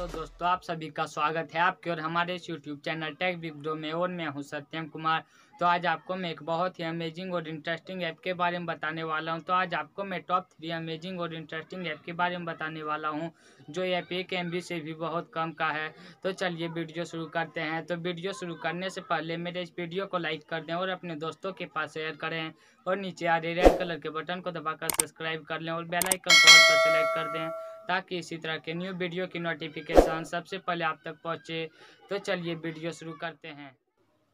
hello दोस्तों आप सभी का स्वागत है आपके और हमारे इस यूट्यूब चैनल टेक विप्रो में और मैं हूं सत्यम कुमार तो आज आपको मैं एक बहुत ही अमेजिंग और इंटरेस्टिंग ऐप के बारे में बताने वाला हूं तो आज आपको मैं टॉप थ्री अमेजिंग और इंटरेस्टिंग ऐप के बारे में बताने वाला हूं जो ऐप एक एम से भी बहुत कम का है तो चलिए वीडियो शुरू करते हैं तो वीडियो शुरू करने से पहले मेरे इस वीडियो को लाइक कर दें और अपने दोस्तों के पास शेयर करें और नीचे आ रही रेड कलर के बटन को दबाकर सब्सक्राइब कर लें और बेलाइकन को ऑल पर सेलेक्ट कर दें ताकि इसी तरह के न्यू वीडियो की नोटिफिकेशन सबसे पहले आप तक पहुँचे तो चलिए वीडियो शुरू करते हैं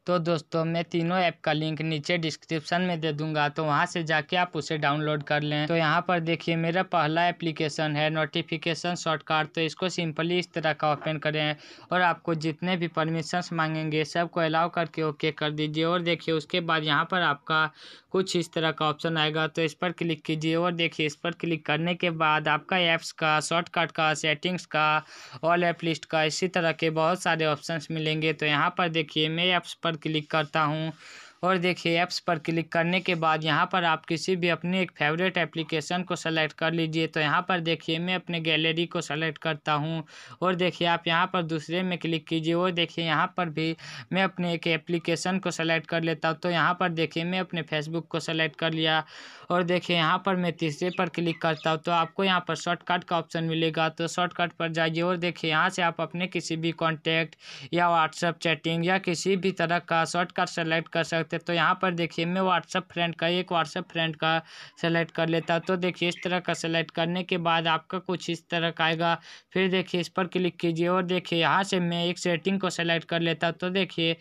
तो दोस्तों मैं तीनों ऐप का लिंक नीचे डिस्क्रिप्शन में दे दूंगा तो वहाँ से जाके आप उसे डाउनलोड कर लें तो यहाँ पर देखिए मेरा पहला एप्लीकेशन है नोटिफिकेशन शॉर्टकट तो इसको सिंपली इस तरह का ओपन करें और आपको जितने भी परमिशंस मांगेंगे सबको अलाउ करके ओके कर दीजिए और देखिए उसके बाद यहाँ पर आपका कुछ इस तरह का ऑप्शन आएगा तो इस पर क्लिक कीजिए और देखिए इस पर क्लिक करने के बाद आपका ऐप्स का शॉर्टकट का सेटिंग्स का ऑल ऐप लिस्ट का इसी तरह के बहुत सारे ऑप्शंस मिलेंगे तो यहाँ पर देखिए मैं ऐप्स पर क्लिक करता हूँ और देखिए ऐप्स पर क्लिक करने के बाद यहाँ पर आप किसी भी अपने एक फेवरेट एप्लीकेशन को सेलेक्ट कर लीजिए तो यहाँ पर देखिए मैं अपने गैलरी को सेलेक्ट करता हूँ और देखिए आप यहाँ पर दूसरे में क्लिक कीजिए और देखिए यहाँ पर भी मैं अपने एक एप्लीकेशन को सेलेक्ट कर लेता हूँ तो यहाँ पर देखिए मैं अपने फेसबुक को सेलेक्ट कर लिया और देखिए यहाँ पर मैं तीसरे पर क्लिक करता हूँ तो आपको यहाँ पर शॉर्टकट का ऑप्शन मिलेगा तो शॉर्टकट पर जाइए और देखिए यहाँ से आप अपने किसी भी कॉन्टैक्ट या व्हाट्सअप चैटिंग या किसी भी तरह का शॉर्टकट सेलेक्ट कर सकते सकते हैं तो यहाँ पर देखिए मैं व्हाट्सअप फ्रेंड का एक व्हाट्सअप फ्रेंड का सेलेक्ट कर लेता तो देखिए इस तरह का सेलेक्ट करने के बाद आपका कुछ इस तरह का आएगा फिर देखिए इस पर क्लिक कीजिए और देखिए यहाँ से मैं एक सेटिंग को सेलेक्ट कर लेता तो देखिए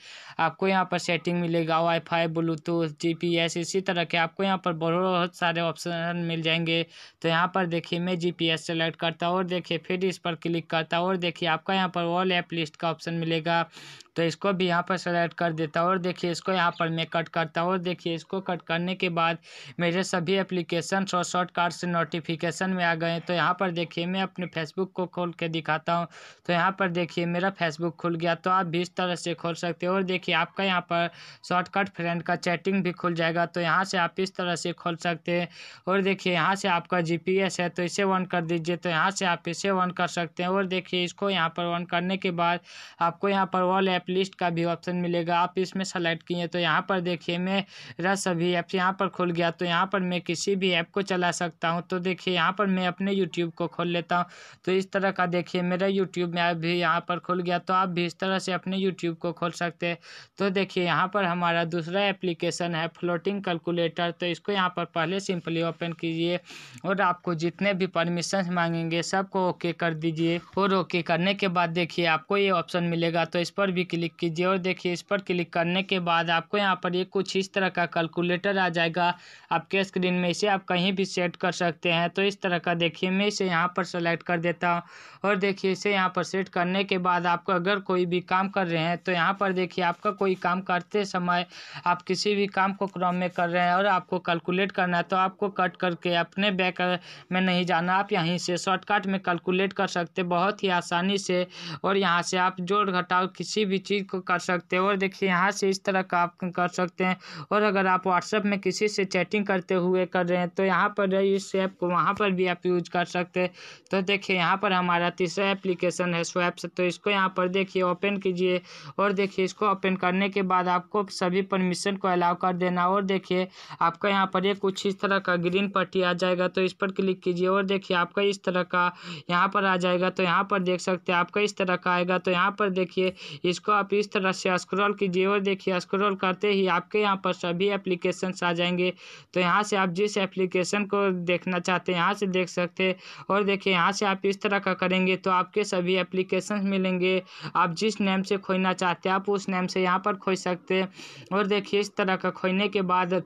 आपको यहाँ पर सेटिंग मिलेगा वाईफाई ब्लूटूथ जीपीएस इसी तरह के आपको यहाँ पर बहुत सारे ऑप्शन मिल जाएंगे तो यहाँ पर देखिए मैं जीपीएस सेलेक्ट करता हूँ और देखिए फिर इस पर क्लिक करता हूँ और देखिए आपका यहाँ पर ऑल ऐप लिस्ट का ऑप्शन मिलेगा तो इसको भी यहाँ पर सेलेक्ट कर देता हूँ और देखिए इसको यहाँ पर मैं कट करता हूँ और देखिए इसको कट करने के बाद मेरे सभी एप्लीकेशन और शॉर्टकट्स नोटिफिकेशन में आ गए तो यहाँ पर देखिए मैं अपने फेसबुक को खोल के दिखाता हूँ तो यहाँ पर देखिए मेरा फेसबुक खुल गया तो आप भी इस तरह से खोल सकते हो और देखिए आपका यहाँ पर शॉर्टकट फ्रेंड का चैटिंग भी खुल जाएगा तो यहाँ से आप इस तरह से खोल सकते हैं और देखिए यहाँ से आपका जी है तो इसे ऑन कर दीजिए तो यहाँ से आप इसे ऑन कर सकते हैं और देखिए इसको यहाँ पर ऑन करने के बाद आपको यहाँ पर वॉल ऐप ऐप लिस्ट का भी ऑप्शन मिलेगा आप इसमें सेलेक्ट किए तो यहाँ पर देखिए मेरा सभी ऐप्स यहाँ पर खुल गया तो यहाँ पर मैं किसी भी ऐप को चला सकता हूँ तो देखिए यहाँ पर मैं अपने यूट्यूब को खोल लेता हूँ तो इस तरह का देखिए मेरा यूट्यूब में भी यहाँ पर खुल गया तो आप भी इस तरह से अपने यूट्यूब को खोल सकते हैं तो देखिए यहाँ पर हमारा दूसरा एप्लीकेशन है फ्लोटिंग कैलकुलेटर तो इसको यहाँ पर पहले सिंपली ओपन कीजिए और आपको जितने भी परमिशन मांगेंगे सबको ओके कर दीजिए और ओके करने के बाद देखिए आपको ये ऑप्शन मिलेगा तो इस पर भी क्लिक कीजिए और देखिए इस पर क्लिक करने के बाद आपको यहाँ पर ये कुछ इस तरह का कैलकुलेटर आ जाएगा आपके स्क्रीन में इसे आप कहीं भी सेट कर सकते हैं तो इस तरह का देखिए मैं इसे यहाँ पर सेलेक्ट कर देता हूँ और देखिए इसे यहाँ पर सेट करने के बाद आपको अगर कोई भी काम कर रहे हैं तो यहाँ पर देखिए आपका कोई काम करते समय आप किसी भी काम को क्रम में कर रहे हैं और आपको कैलकुलेट करना है तो आपको कट करके अपने बैक में नहीं जाना आप यहीं से शॉर्टकट में कैलकुलेट कर सकते बहुत ही आसानी से और यहाँ से आप जोड़ घटाओ किसी भी चीज़ को कर सकते हैं और देखिए यहाँ से इस तरह का आप कर सकते हैं और अगर आप व्हाट्सएप में किसी से चैटिंग करते हुए कर रहे हैं तो यहाँ पर इस ऐप को वहाँ पर भी आप यूज कर सकते हैं तो देखिए यहाँ पर हमारा तीसरा एप्लीकेशन है स्वैप तो इसको यहाँ पर देखिए ओपन कीजिए और देखिए इसको ओपन करने के बाद आपको सभी परमिशन को अलाउ कर देना और देखिए आपका यहाँ पर एक कुछ इस तरह का ग्रीन पट्टी आ जाएगा तो इस पर क्लिक कीजिए और देखिए आपका इस तरह का यहाँ पर आ जाएगा तो यहाँ पर देख सकते हैं आपका इस तरह का आएगा तो यहाँ पर देखिए इसको आप इस तरह से स्क्रॉल कीजिए और देखिए स्क्रॉल करते ही आपके यहाँ पर सभी एप्लीकेशन आ जाएंगे तो यहाँ से आप जिस एप्लीकेशन को देखना चाहते हैं यहाँ से देख सकते हैं और देखिए यहाँ से आप इस तरह का करेंगे तो आपके सभी एप्लीकेशन मिलेंगे आप जिस नेम से खोजना चाहते हैं आप उस नेम से यहाँ पर खोज सकते हैं और देखिए इस तरह का खोजने के बाद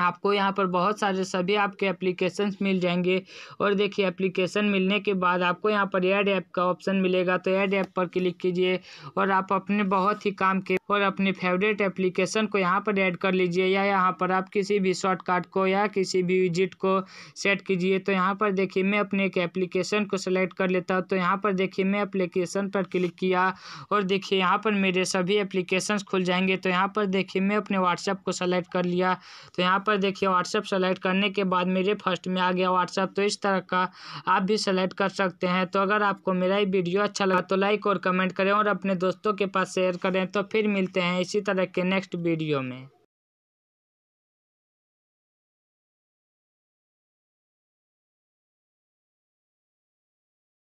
आपको यहाँ पर बहुत सारे सभी आपके एप्लीकेशंस मिल जाएंगे और देखिए एप्लीकेशन मिलने के बाद आपको यहाँ पर एड ऐप का ऑप्शन मिलेगा तो एड ऐप पर क्लिक कीजिए और आप अपने बहुत ही काम के और अपने फेवरेट एप्लीकेशन को यहाँ पर ऐड कर लीजिए या यहाँ पर आप किसी भी शॉर्टकट को या किसी भी विजिट को सेट कीजिए तो यहाँ पर देखिए मैं अपने एक एप्लीकेशन को सिलेक्ट कर लेता हूँ तो यहाँ पर देखिए मैं एप्लीकेशन पर क्लिक किया और देखिए यहाँ पर मेरे सभी एप्लीकेशन खुल जाएंगे तो यहाँ पर देखिए मैं अपने व्हाट्सएप को सेलेक्ट कर लिया तो यहाँ पर देखिए व्हाट्सएप सेलेक्ट करने के बाद मेरे फर्स्ट में आ गया व्हाट्सएप तो इस तरह का आप भी सेलेक्ट कर सकते हैं तो अगर आपको मेरा ये वीडियो अच्छा लगा तो लाइक और कमेंट करें और अपने दोस्तों के पास शेयर करें तो फिर मिलते हैं इसी तरह के नेक्स्ट वीडियो में